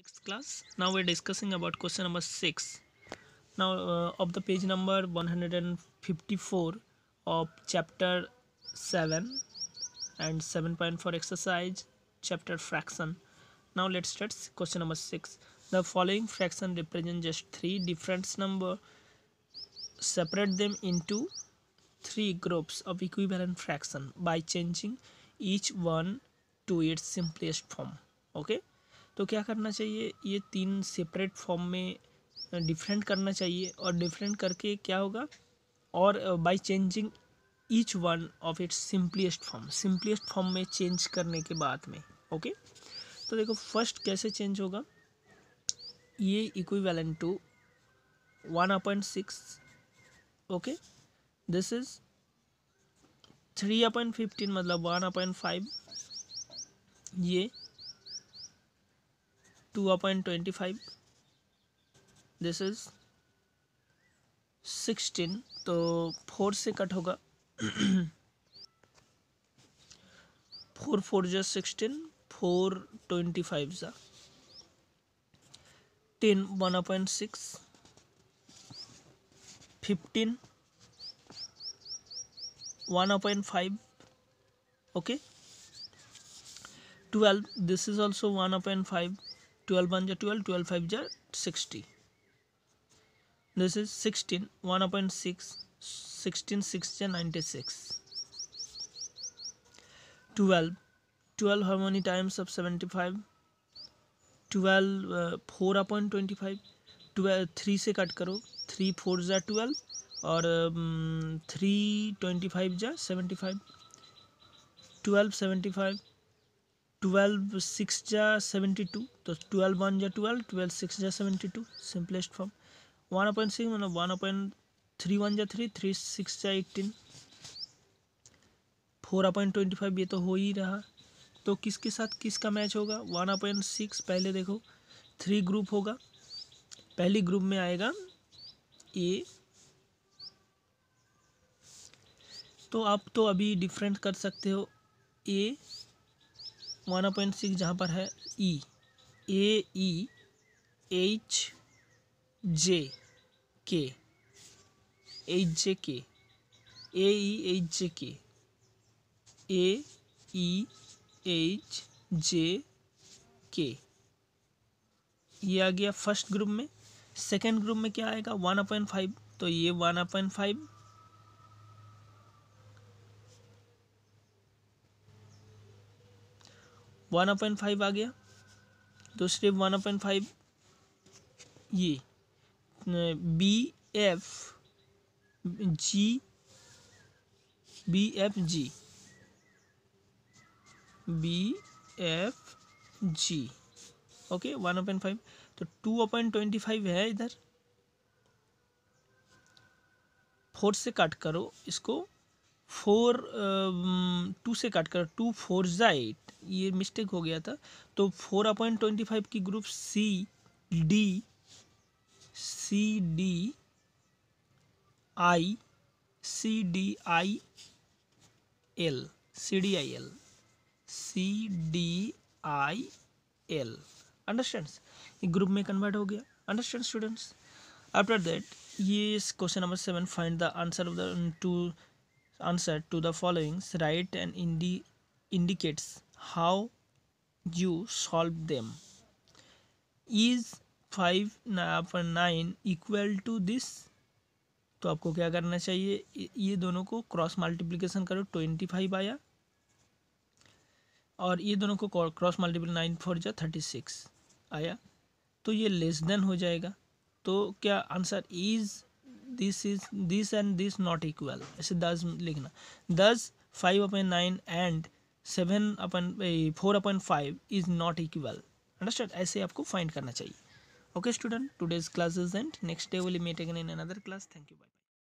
sixth class now we're discussing about question number six now uh, of the page number 154 of chapter 7 and 7.4 exercise chapter fraction now let's start question number six the following fraction represent just three different number separate them into three groups of equivalent fraction by changing each one to its simplest form okay तो क्या करना चाहिए ये तीन separate form में different करना चाहिए और डिफरेंट करके क्या होगा और by changing each one of its simplest form simplest form में चेंज करने के बाद में ओके तो देखो फर्स्ट कैसे चेंज होगा ये equivalent to one upon six okay this is three upon fifteen मतलब वन अपॉइंट फाइव ये two upon twenty five this is sixteen तो फोर से कट होगा फोर फोर जो सिक्सटीन फोर ट्वेंटी फाइव ज़ा ten one upon six fifteen one upon five okay twelve this is also one upon five twelve one जा twelve 12 5 जा sixty this is 16 1 upon sixteen six 6 ninety six twelve twelve how many times of seventy 75 12 4 upon 25 three से cut करो three four जा twelve और three 3 25 जा twelve seventy five twelve six जा seventy two तो twelve one जा twelve twelve six जा seventy two simplest form one upon six मतलब वन अपॉइंट थ्री वन जा थ्री थ्री सिक्स जा eighteen four upon twenty five ये तो हो ही रहा तो किसके साथ किसका मैच होगा वन अपॉइंट सिक्स पहले देखो थ्री ग्रुप होगा पहली ग्रुप में आएगा ए तो आप तो अभी डिफरेंट कर सकते हो ए वन पॉइंट सिक्स जहाँ पर है ई ए ई एच जे के एच जे के ए ई एच जे के ए ई एच जे के ये आ गया फर्स्ट ग्रुप में सेकेंड ग्रुप में क्या आएगा वन पॉइंट फाइव तो ये one point five one upon five आ गया तो सिर्फ वन अपॉइंट फाइव ये B F G B F G B F G okay one upon five तो टू अपॉइंट ट्वेंटी फाइव है इधर फोर से काट करो इसको फोर टू से काट कर टू फोर जाइट ये मिस्टेक हो गया था तो फोर अपॉइंट ट्वेंटी फाइव की group C D C D I C D I L C D I L C D I L understand group में कन्वर्ट हो गया अंडरस्टैंड स्टूडेंट्स आफ्टर दैट ये question number seven find the answer of the two answer to the following write and indi indicates how you solve them is five upon nine equal to this तो आपको क्या करना चाहिए ये दोनों को cross multiplication करो ट्वेंटी फाइव आया और ये दोनों को क्रॉस मल्टीप्ल नाइन फोर जा थर्टी सिक्स आया तो ये लेस देन हो जाएगा तो क्या answer is this is this and this not equal ऐसे दस लिखना दस five upon nine and seven upon four upon five is not equal understand ऐसे आपको फाइंड करना चाहिए okay student today's classes and next day will meet again in another class thank you bye